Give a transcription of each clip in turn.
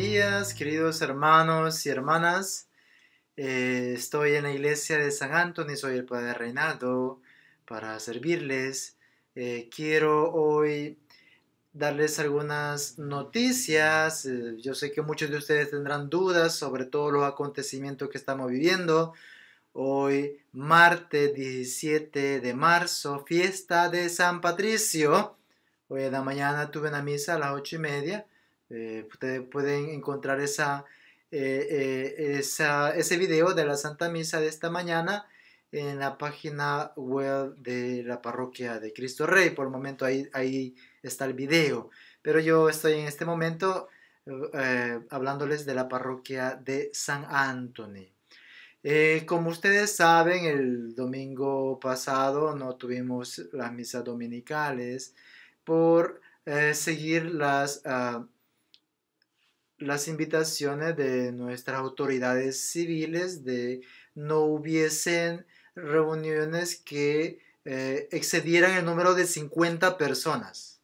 días, queridos hermanos y hermanas. Eh, estoy en la iglesia de San Antonio, soy el Padre Reinado para servirles. Eh, quiero hoy darles algunas noticias. Eh, yo sé que muchos de ustedes tendrán dudas sobre todos los acontecimientos que estamos viviendo. Hoy, martes 17 de marzo, fiesta de San Patricio. Hoy en la mañana tuve una misa a las ocho y media eh, ustedes pueden encontrar eh, eh, esa, ese video de la Santa Misa de esta mañana en la página web de la parroquia de Cristo Rey. Por el momento ahí, ahí está el video. Pero yo estoy en este momento hablándoles de la parroquia de San Anthony. como ustedes saben, el domingo pasado no tuvimos las misas dominicales por seguir las ah, las invitaciones de nuestras autoridades civiles de no hubiesen reuniones que eh, excedieran el número de 50 personas.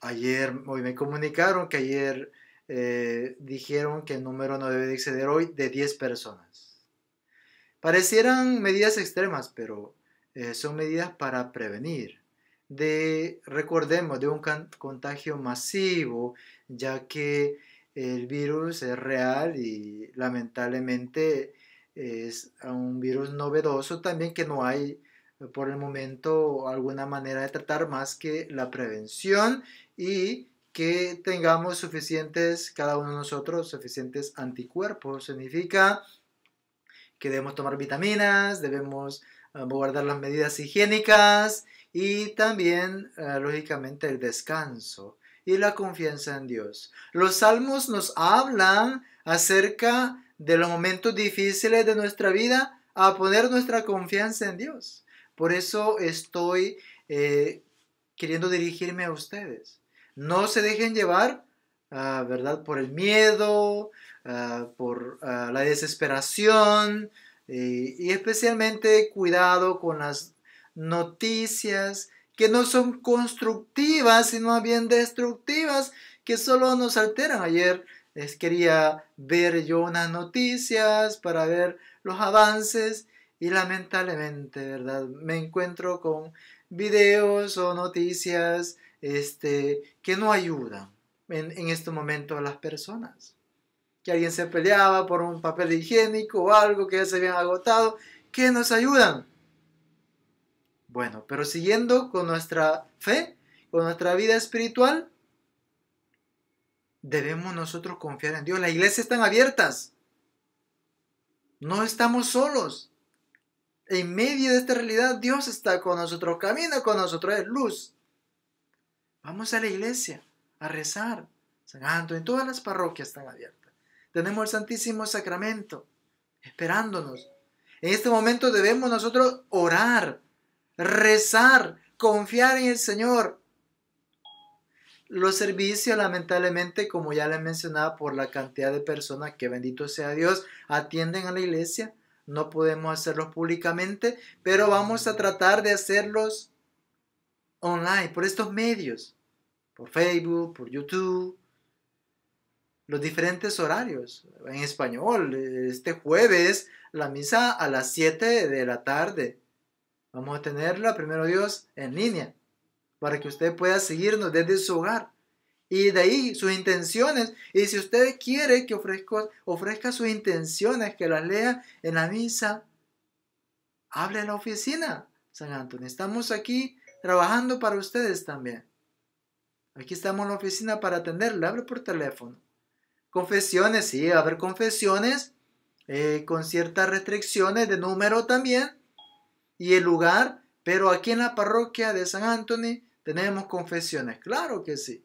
Ayer, hoy me comunicaron que ayer eh, dijeron que el número no debe exceder hoy de 10 personas. Parecieran medidas extremas, pero eh, son medidas para prevenir de, recordemos, de un contagio masivo, ya que el virus es real y lamentablemente es un virus novedoso también que no hay eh, por el momento alguna manera de tratar más que la prevención y que tengamos suficientes, cada uno de nosotros, suficientes anticuerpos. Significa que debemos tomar vitaminas, debemos eh, guardar las medidas higiénicas y también, eh, lógicamente, el descanso y la confianza en Dios. Los salmos nos hablan acerca de los momentos difíciles de nuestra vida a poner nuestra confianza en Dios. Por eso estoy eh, queriendo dirigirme a ustedes. No se dejen llevar Ah, ¿verdad? Por el miedo, ah, por ah, la desesperación y, especialmente cuidado con las noticias que no son constructivas, sino bien destructivas, que solo nos alteran. Ayer les quería ver yo unas noticias para ver los avances y lamentablemente, ¿verdad? Me encuentro con videos o noticias este, que no ayudan en, este momento a las personas. Que alguien se peleaba por un papel higiénico o algo que ya se habían agotado. que nos ayudan? Bueno, pero siguiendo con nuestra fe, con nuestra vida espiritual, debemos nosotros confiar en Dios. Las iglesias están abiertas. No estamos solos. En medio de esta realidad, Dios está con nosotros, camina con nosotros, es luz. Vamos a la iglesia a rezar. San ah, en todas las parroquias están abiertas. Tenemos el Santísimo Sacramento esperándonos. En este momento debemos nosotros orar, rezar, confiar en el Señor. Los servicios, lamentablemente, como ya les mencionaba, por la cantidad de personas que bendito sea Dios, atienden a la iglesia. No podemos hacerlos públicamente, pero vamos a tratar de hacerlos online, por estos medios por Facebook, por YouTube, los diferentes horarios. En español, este jueves, la misa a las 7 de la tarde. Vamos a tenerla, primero Dios, en línea, para que usted pueda seguirnos desde su hogar. Y de ahí sus intenciones. Y si usted quiere que ofrezco, ofrezca sus intenciones, que las lea en la misa, hable en la oficina, San Antonio. Estamos aquí trabajando para ustedes también. Aquí estamos en la oficina para atenderle. abre por teléfono. Confesiones, sí, haber confesiones eh, con ciertas restricciones de número también y el lugar. Pero aquí en la parroquia de San Anthony tenemos confesiones. Claro que sí.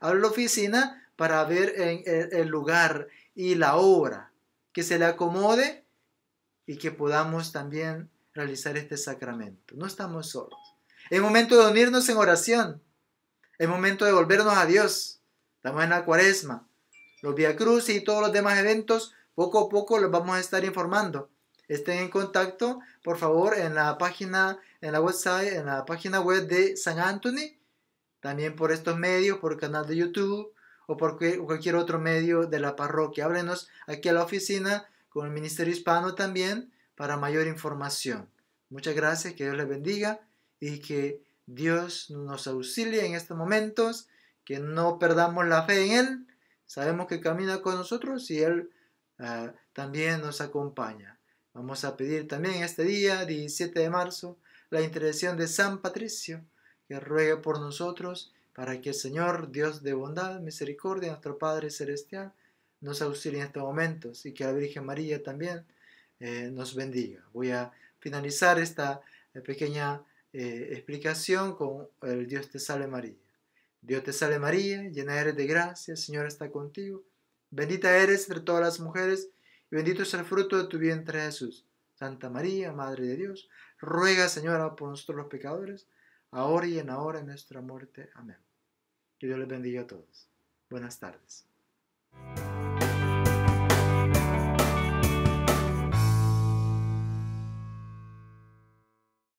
abre la oficina para ver eh, el lugar y la obra que se le acomode y que podamos también realizar este sacramento. No estamos solos. Es momento de unirnos en oración. Es momento de volvernos a Dios. Estamos en la cuaresma. Los Via Cruz y todos los demás eventos, poco a poco los vamos a estar informando. Estén en contacto, por favor, en la página, en la website, en la página web de San Anthony, también por estos medios, por el canal de YouTube o por cualquier otro medio de la parroquia. Háblenos aquí a la oficina con el Ministerio Hispano también para mayor información. Muchas gracias, que Dios les bendiga y que Dios nos auxilia en estos momentos, que no perdamos la fe en Él. Sabemos que camina con nosotros y Él ah, también nos acompaña. Vamos a pedir también este día, 17 de marzo, la intercesión de San Patricio, que ruegue por nosotros para que el Señor, Dios de bondad, misericordia, nuestro Padre Celestial, nos auxilie en estos momentos y que la Virgen María también eh, nos bendiga. Voy a finalizar esta eh, pequeña eh, explicación con el Dios te salve María. Dios te salve María, llena eres de gracia, el Señor está contigo. Bendita eres entre todas las mujeres y bendito es el fruto de tu vientre Jesús. Santa María, Madre de Dios, ruega Señora por nosotros los pecadores, ahora y en la hora de nuestra muerte. Amén. Que Dios les bendiga a todos. Buenas tardes.